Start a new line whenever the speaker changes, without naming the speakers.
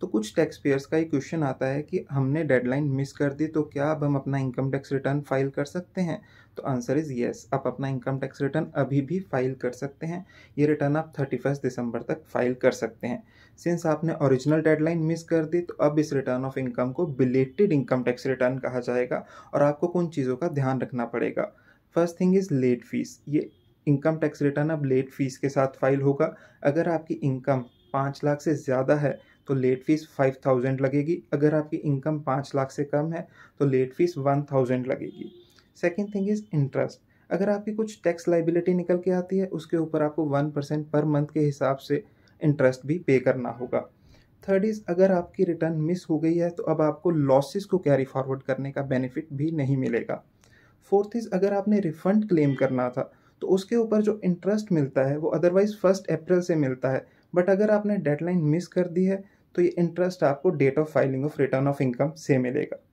तो कुछ tax payers का ये क्वेश्चन आता है कि हमने डेडलाइन मिस कर दी तो क्या अब हम अपना इनकम टैक्स रिटर्न फाइल कर सकते हैं तो आंसर इज़ येस आप अपना इनकम टैक्स रिटर्न अभी भी फाइल कर सकते हैं ये रिटर्न आप थर्टी फर्स्ट दिसंबर तक फाइल कर सकते हैं सिंस आपने ओरिजिनल डेडलाइन मिस कर दी तो अब इस रिटर्न ऑफ इनकम को बिलेटेड इनकम टैक्स रिटर्न कहा जाएगा और आपको कुछ चीज़ों का ध्यान रखना पड़ेगा first thing is late fees ये इनकम टैक्स रिटर्न अब लेट फीस के साथ फाइल होगा अगर आपकी इनकम पाँच लाख से ज़्यादा है तो लेट फीस फाइव थाउजेंड लगेगी अगर आपकी इनकम पाँच लाख से कम है तो लेट फीस वन थाउजेंड लगेगी सेकेंड थिंग इज़ इंटरेस्ट अगर आपकी कुछ टैक्स लाइबिलिटी निकल के आती है उसके ऊपर आपको वन परसेंट पर मंथ के हिसाब से इंटरेस्ट भी पे करना होगा थर्ड इज़ अगर आपकी रिटर्न मिस हो गई है तो अब आपको लॉसेस को कैरी फॉरवर्ड करने का बेनिफिट भी नहीं मिलेगा फोर्थ इज़ अगर आपने रिफंड क्लेम करना था तो उसके ऊपर जो इंटरेस्ट मिलता है वो अदरवाइज़ फर्स्ट अप्रैल से मिलता है बट अगर आपने डेडलाइन मिस कर दी है तो ये इंटरेस्ट आपको date of filing of return of income से मिलेगा